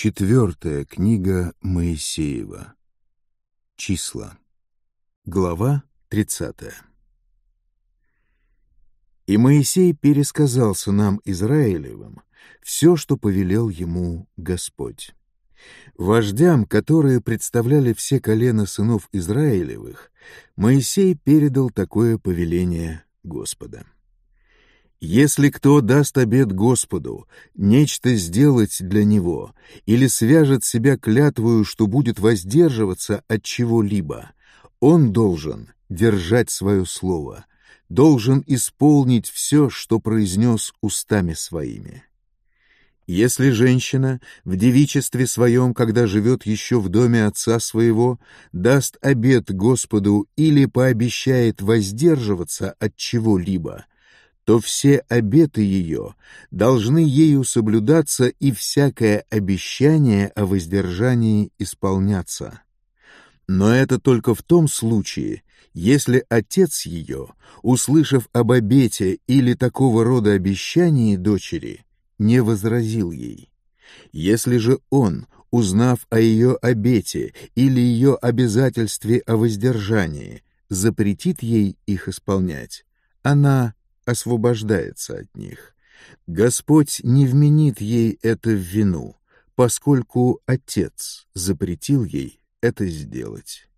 Четвертая книга Моисеева. Числа. Глава 30. «И Моисей пересказал нам Израилевым все, что повелел ему Господь. Вождям, которые представляли все колена сынов Израилевых, Моисей передал такое повеление Господа». Если кто даст обет Господу, нечто сделать для него, или свяжет себя клятвою, что будет воздерживаться от чего-либо, он должен держать свое слово, должен исполнить все, что произнес устами своими. Если женщина в девичестве своем, когда живет еще в доме отца своего, даст обет Господу или пообещает воздерживаться от чего-либо — то все обеты ее должны ею соблюдаться и всякое обещание о воздержании исполняться. Но это только в том случае, если отец ее, услышав об обете или такого рода обещании дочери, не возразил ей. Если же он, узнав о ее обете или ее обязательстве о воздержании, запретит ей их исполнять, она освобождается от них. Господь не вменит ей это в вину, поскольку Отец запретил ей это сделать.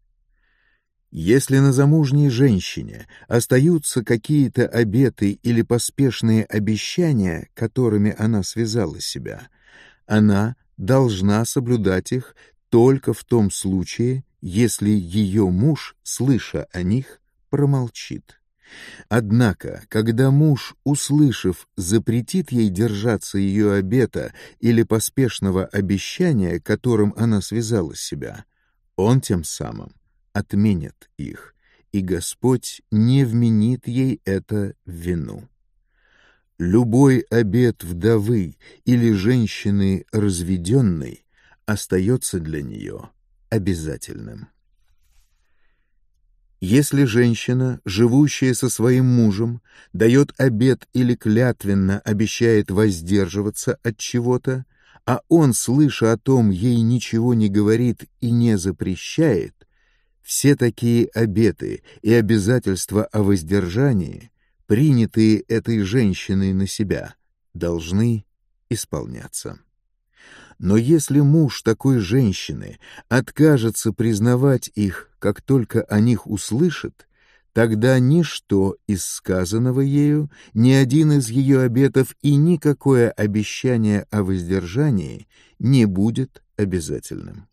Если на замужней женщине остаются какие-то обеты или поспешные обещания, которыми она связала себя, она должна соблюдать их только в том случае, если ее муж, слыша о них, промолчит. Однако, когда муж, услышав, запретит ей держаться ее обета или поспешного обещания, которым она связала себя, он тем самым отменит их, и Господь не вменит ей это в вину. Любой обет вдовы или женщины разведенной остается для нее обязательным. Если женщина, живущая со своим мужем, дает обет или клятвенно обещает воздерживаться от чего-то, а он, слыша о том, ей ничего не говорит и не запрещает, все такие обеты и обязательства о воздержании, принятые этой женщиной на себя, должны исполняться. Но если муж такой женщины откажется признавать их, как только о них услышит, тогда ничто из сказанного ею, ни один из ее обетов и никакое обещание о воздержании не будет обязательным.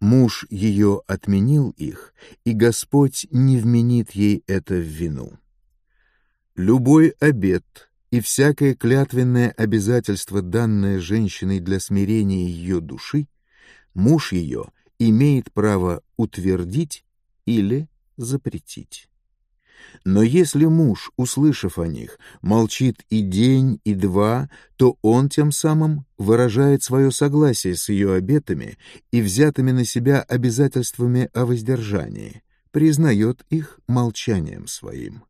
Муж ее отменил их, и Господь не вменит ей это в вину. Любой обет — и всякое клятвенное обязательство, данное женщиной для смирения ее души, муж ее имеет право утвердить или запретить. Но если муж, услышав о них, молчит и день, и два, то он тем самым выражает свое согласие с ее обетами и взятыми на себя обязательствами о воздержании, признает их молчанием своим.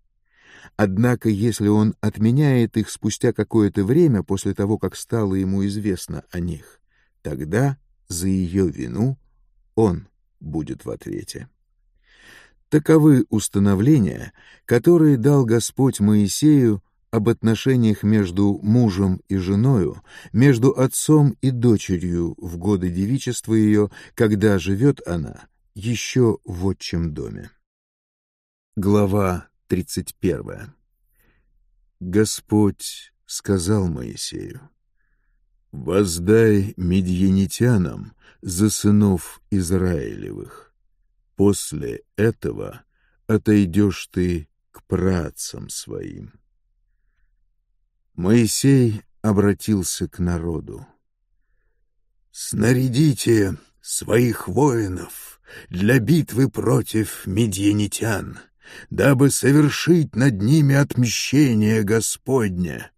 Однако, если он отменяет их спустя какое-то время после того, как стало ему известно о них, тогда за ее вину он будет в ответе. Таковы установления, которые дал Господь Моисею об отношениях между мужем и женою, между отцом и дочерью в годы девичества ее, когда живет она еще в отчим доме. Глава 31. Господь сказал Моисею, «Воздай медьянитянам за сынов Израилевых. После этого отойдешь ты к працам своим». Моисей обратился к народу. «Снарядите своих воинов для битвы против медьянитян» дабы совершить над ними отмщение Господне.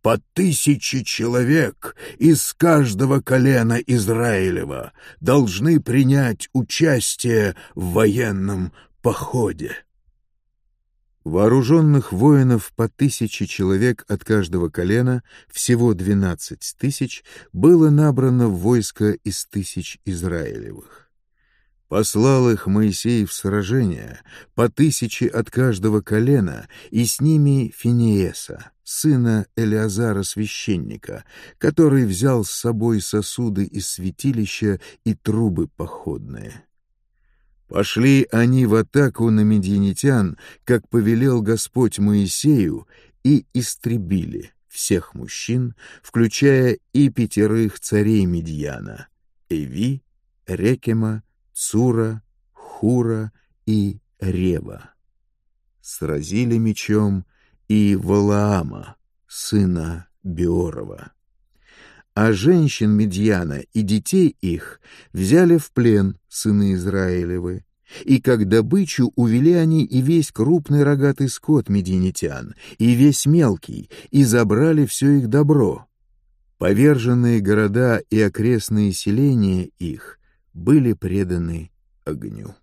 По тысяче человек из каждого колена Израилева должны принять участие в военном походе. Вооруженных воинов по тысяче человек от каждого колена, всего двенадцать тысяч, было набрано в войско из тысяч Израилевых. Послал их Моисей в сражение, по тысяче от каждого колена, и с ними Финиеса, сына Элиазара священника, который взял с собой сосуды из святилища и трубы походные. Пошли они в атаку на медьянитян, как повелел Господь Моисею, и истребили всех мужчин, включая и пятерых царей Медьяна — Эви, Рекема, Цура, Хура и Рева. Сразили мечом и Валаама, сына Биорова. А женщин Медьяна и детей их взяли в плен сыны Израилевы, и как добычу увели они и весь крупный рогатый скот мединитян, и весь мелкий, и забрали все их добро. Поверженные города и окрестные селения их были преданы огню.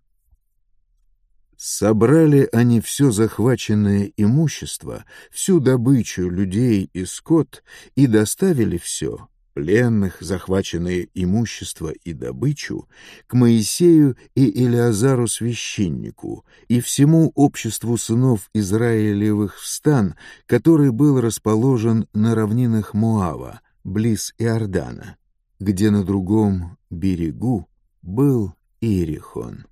Собрали они все захваченное имущество, всю добычу людей и скот, и доставили все, пленных, захваченное имущество и добычу, к Моисею и Илиазару священнику и всему обществу сынов Израилевых в стан, который был расположен на равнинах Моава, близ Иордана, где на другом берегу был Иерихон.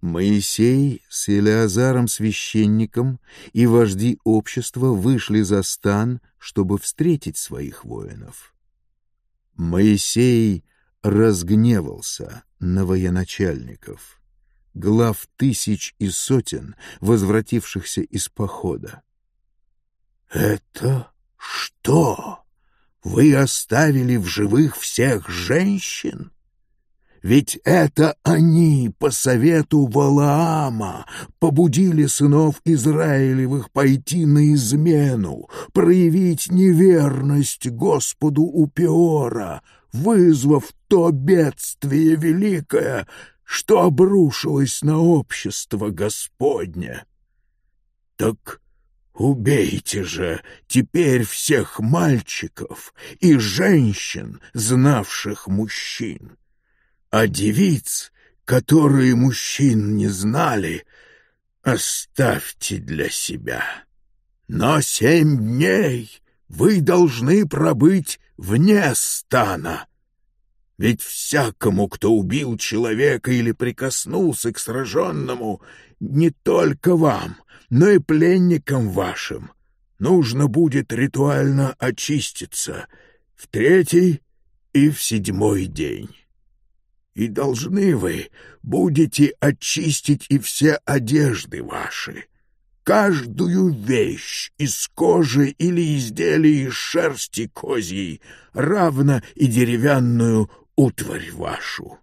Моисей с Илиазаром священником и вожди общества вышли за стан, чтобы встретить своих воинов. Моисей разгневался на военачальников, глав тысяч и сотен, возвратившихся из похода. «Это что? Вы оставили в живых всех женщин?» Ведь это они по совету Валаама побудили сынов Израилевых пойти на измену, проявить неверность Господу Упиора, вызвав то бедствие великое, что обрушилось на общество Господне. Так убейте же теперь всех мальчиков и женщин, знавших мужчин а девиц, которые мужчин не знали, оставьте для себя. Но семь дней вы должны пробыть вне стана. Ведь всякому, кто убил человека или прикоснулся к сраженному, не только вам, но и пленникам вашим, нужно будет ритуально очиститься в третий и в седьмой день» и должны вы будете очистить и все одежды ваши, каждую вещь из кожи или изделий из шерсти козьей, равно и деревянную утварь вашу».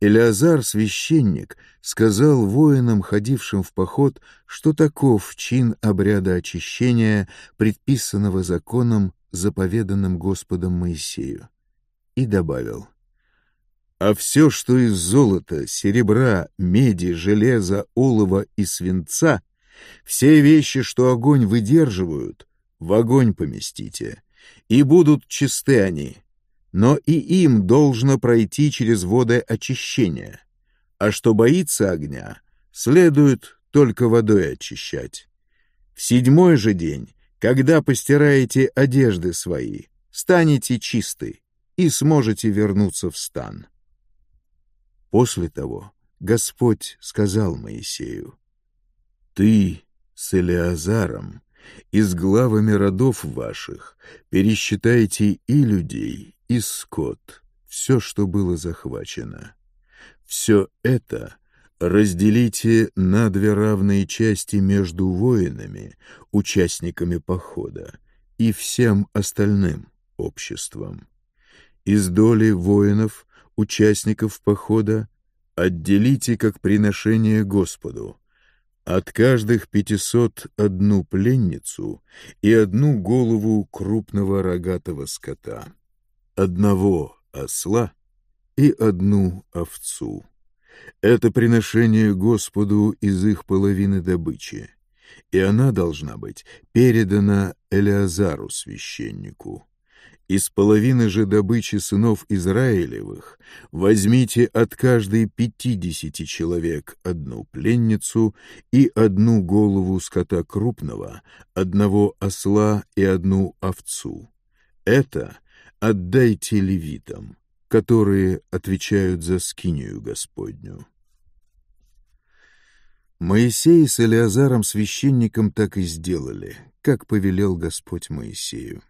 Элеазар, священник, сказал воинам, ходившим в поход, что таков чин обряда очищения, предписанного законом, заповеданным Господом Моисею, и добавил — а все, что из золота, серебра, меди, железа, олова и свинца, все вещи, что огонь выдерживают, в огонь поместите, и будут чисты они, но и им должно пройти через воды очищения, а что боится огня, следует только водой очищать. В седьмой же день, когда постираете одежды свои, станете чисты и сможете вернуться в стан. После того Господь сказал Моисею, «Ты с Элеазаром и с главами родов ваших пересчитайте и людей, и скот, все, что было захвачено. Все это разделите на две равные части между воинами, участниками похода, и всем остальным обществом. Из доли воинов участников похода отделите как приношение Господу. От каждых пятисот одну пленницу и одну голову крупного рогатого скота, одного осла и одну овцу. Это приношение Господу из их половины добычи, и она должна быть передана Элеазару священнику. Из половины же добычи сынов Израилевых возьмите от каждой пятидесяти человек одну пленницу и одну голову скота крупного, одного осла и одну овцу. Это отдайте левитам, которые отвечают за скинию Господню. Моисей с Элиазаром священником так и сделали, как повелел Господь Моисею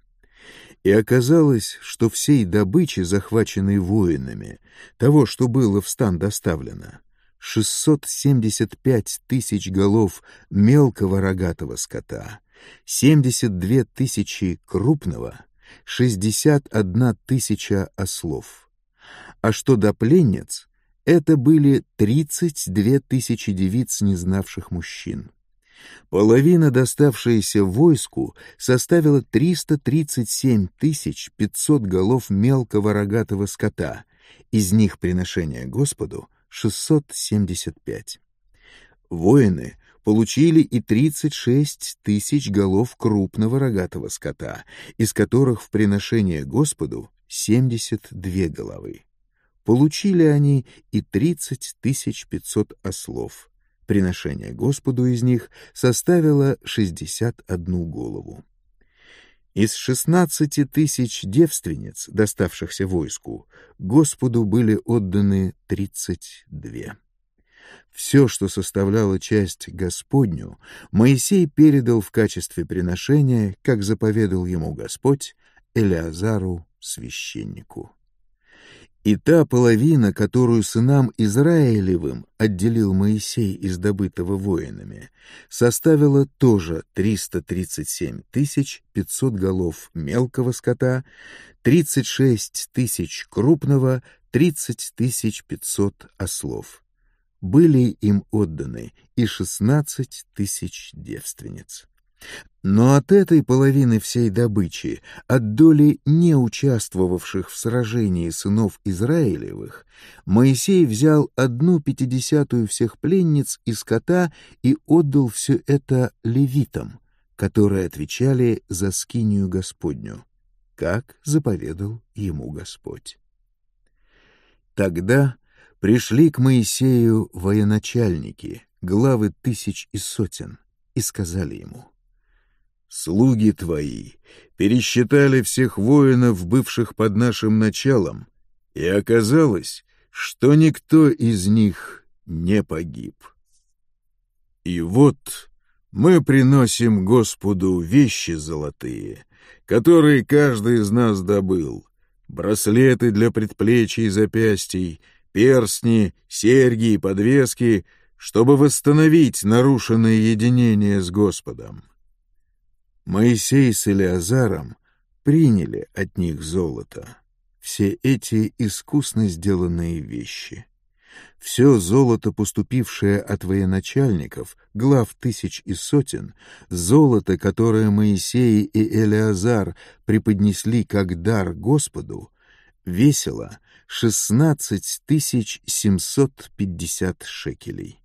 и оказалось, что всей добычи, захваченной воинами, того, что было в стан доставлено, 675 тысяч голов мелкого рогатого скота, 72 тысячи крупного, 61 тысяча ослов. А что до пленниц, это были 32 тысячи девиц, не знавших мужчин. Половина, доставшаяся войску, составила 337 500 голов мелкого рогатого скота, из них приношение Господу — 675. Воины получили и 36 тысяч голов крупного рогатого скота, из которых в приношение Господу 72 головы. Получили они и 30 500 ослов, Приношение Господу из них составило 61 голову. Из 16 тысяч девственниц, доставшихся войску, Господу были отданы 32. Все, что составляло часть Господню, Моисей передал в качестве приношения, как заповедал ему Господь, Элеазару, священнику. И та половина, которую сынам Израилевым отделил Моисей из добытого воинами, составила тоже 337 500 голов мелкого скота, 36 тысяч крупного, 30 500 ослов. Были им отданы и 16 тысяч девственниц. Но от этой половины всей добычи, от доли не участвовавших в сражении сынов Израилевых, Моисей взял одну пятидесятую всех пленниц и скота и отдал все это левитам, которые отвечали за скинию Господню, как заповедал ему Господь. Тогда пришли к Моисею военачальники, главы тысяч и сотен, и сказали ему — слуги твои, пересчитали всех воинов, бывших под нашим началом, и оказалось, что никто из них не погиб. И вот мы приносим Господу вещи золотые, которые каждый из нас добыл, браслеты для предплечий и запястий, перстни, серьги и подвески, чтобы восстановить нарушенное единение с Господом. Моисей с Илиазаром приняли от них золото, все эти искусно сделанные вещи. Все золото, поступившее от военачальников, глав тысяч и сотен, золото, которое Моисей и Элиазар преподнесли как дар Господу, весило 16 тысяч 750 шекелей.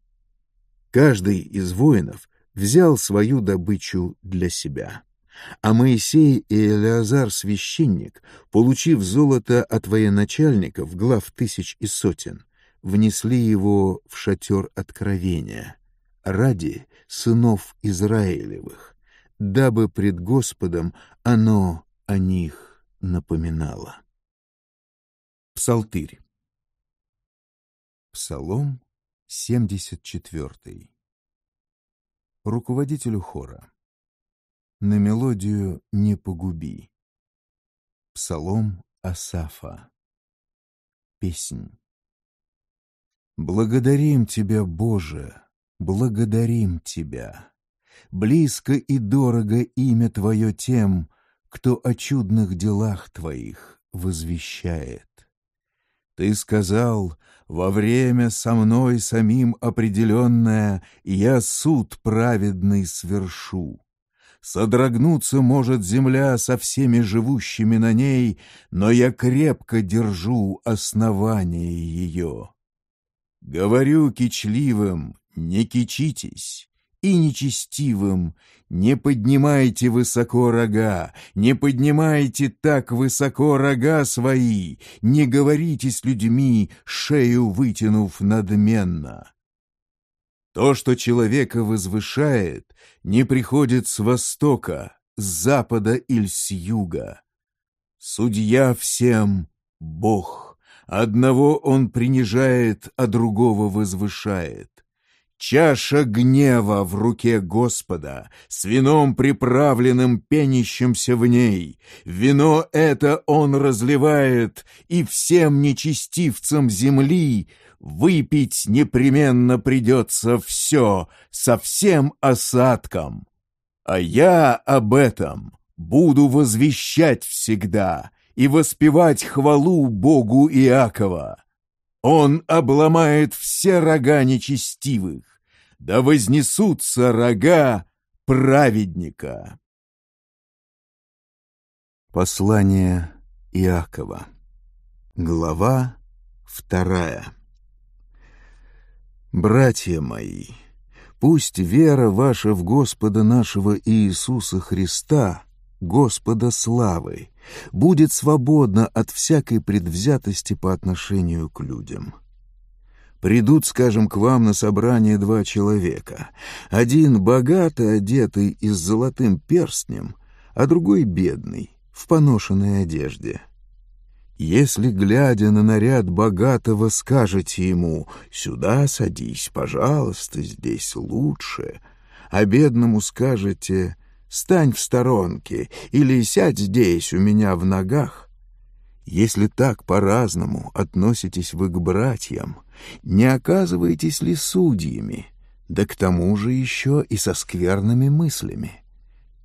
Каждый из воинов взял свою добычу для себя. А Моисей и Элеазар священник, получив золото от военачальников, глав тысяч и сотен, внесли его в шатер откровения ради сынов Израилевых, дабы пред Господом оно о них напоминало. Псалтырь Псалом 74 руководителю хора. На мелодию «Не погуби». Псалом Асафа. Песнь. Благодарим Тебя, Боже, благодарим Тебя. Близко и дорого имя Твое тем, кто о чудных делах Твоих возвещает. Ты сказал, во время со мной самим определенное я суд праведный свершу. Содрогнуться может земля со всеми живущими на ней, но я крепко держу основание ее. Говорю кичливым, не кичитесь, и нечестивым. Не поднимайте высоко рога, не поднимайте так высоко рога свои, не говорите с людьми, шею вытянув надменно. То, что человека возвышает, не приходит с востока, с запада или с юга. Судья всем — Бог. Одного он принижает, а другого возвышает. Чаша гнева в руке Господа, с вином приправленным пенящимся в ней. Вино это он разливает, и всем нечестивцам земли выпить непременно придется все, со всем осадком. А я об этом буду возвещать всегда и воспевать хвалу Богу Иакова. Он обломает все рога нечестивых, да вознесутся рога праведника. Послание Иакова Глава вторая «Братья мои, пусть вера ваша в Господа нашего Иисуса Христа, Господа славы, будет свободна от всякой предвзятости по отношению к людям» Придут, скажем, к вам на собрание два человека. Один богато одетый и с золотым перстнем, а другой бедный, в поношенной одежде. Если, глядя на наряд богатого, скажете ему «Сюда садись, пожалуйста, здесь лучше», а бедному скажете «Стань в сторонке» или «Сядь здесь у меня в ногах», если так по-разному относитесь вы к братьям, не оказываетесь ли судьями, да к тому же еще и со скверными мыслями?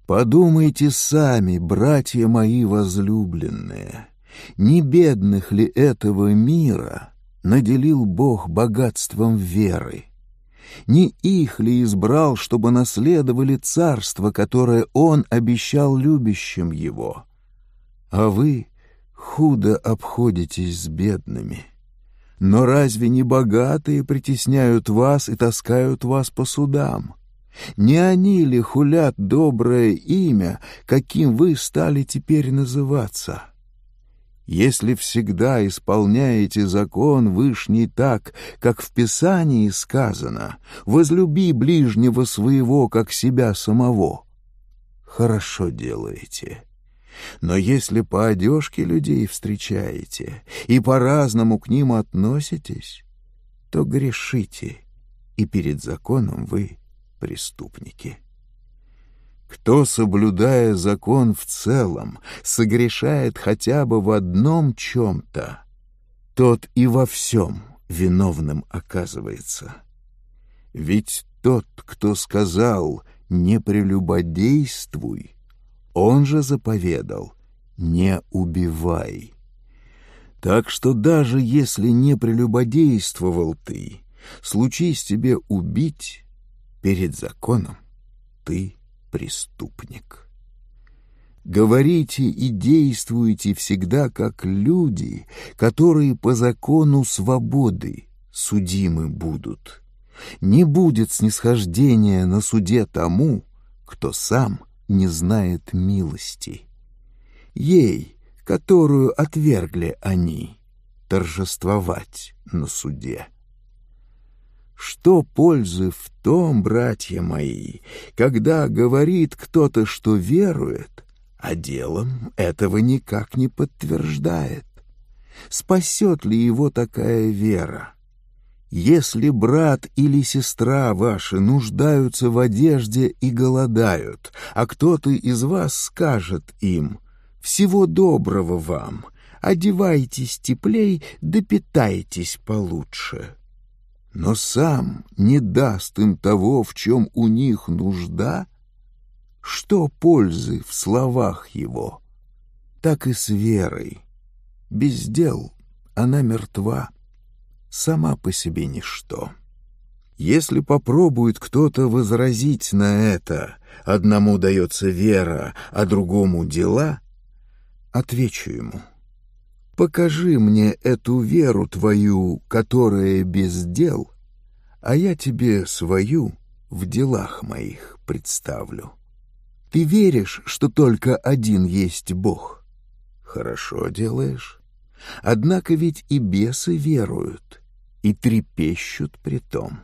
Подумайте сами, братья мои возлюбленные, не бедных ли этого мира наделил Бог богатством веры? Не их ли избрал, чтобы наследовали царство, которое Он обещал любящим Его? А вы, Худо обходитесь с бедными. Но разве не богатые притесняют вас и таскают вас по судам? Не они ли хулят доброе имя, каким вы стали теперь называться? Если всегда исполняете закон вышний так, как в Писании сказано, возлюби ближнего своего, как себя самого, хорошо делаете» Но если по одежке людей встречаете и по-разному к ним относитесь, то грешите, и перед законом вы преступники. Кто, соблюдая закон в целом, согрешает хотя бы в одном чем-то, тот и во всем виновным оказывается. Ведь тот, кто сказал «не прелюбодействуй», он же заповедал «не убивай». Так что даже если не прелюбодействовал ты, случись тебе убить перед законом, ты преступник. Говорите и действуйте всегда как люди, которые по закону свободы судимы будут. Не будет снисхождения на суде тому, кто сам не знает милости. Ей, которую отвергли они, торжествовать на суде. Что пользы в том, братья мои, когда говорит кто-то, что верует, а делом этого никак не подтверждает? Спасет ли его такая вера? Если брат или сестра ваши нуждаются в одежде и голодают, а кто-то из вас скажет им «Всего доброго вам, одевайтесь теплей, допитайтесь да получше», но сам не даст им того, в чем у них нужда, что пользы в словах его, так и с верой. Без дел она мертва сама по себе ничто. Если попробует кто-то возразить на это, одному дается вера, а другому дела, отвечу ему. Покажи мне эту веру твою, которая без дел, а я тебе свою в делах моих представлю. Ты веришь, что только один есть Бог? Хорошо делаешь. Однако ведь и бесы веруют, и трепещут при том.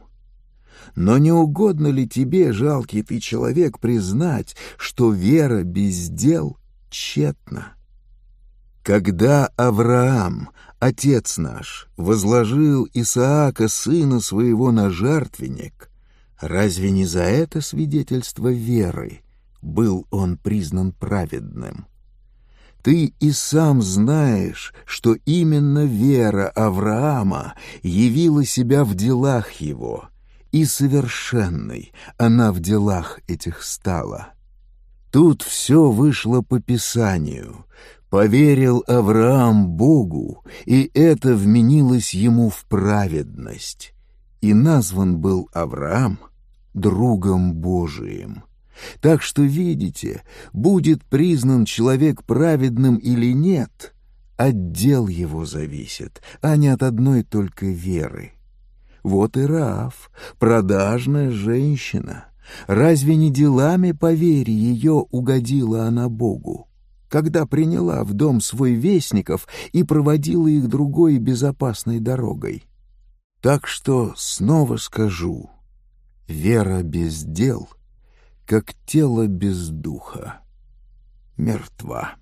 Но не угодно ли тебе, жалкий ты человек, признать, что вера без дел тщетна? Когда Авраам, отец наш, возложил Исаака, сына своего, на жертвенник, разве не за это свидетельство веры был он признан праведным? Ты и сам знаешь, что именно вера Авраама явила себя в делах его, и совершенной она в делах этих стала. Тут все вышло по Писанию. Поверил Авраам Богу, и это вменилось ему в праведность. И назван был Авраам другом Божиим. Так что, видите, будет признан человек праведным или нет, отдел его зависит, а не от одной только веры. Вот и Раав, продажная женщина. Разве не делами по вере ее угодила она Богу? когда приняла в дом свой вестников и проводила их другой безопасной дорогой. Так что снова скажу, вера без дел — как тело без духа. Мертва.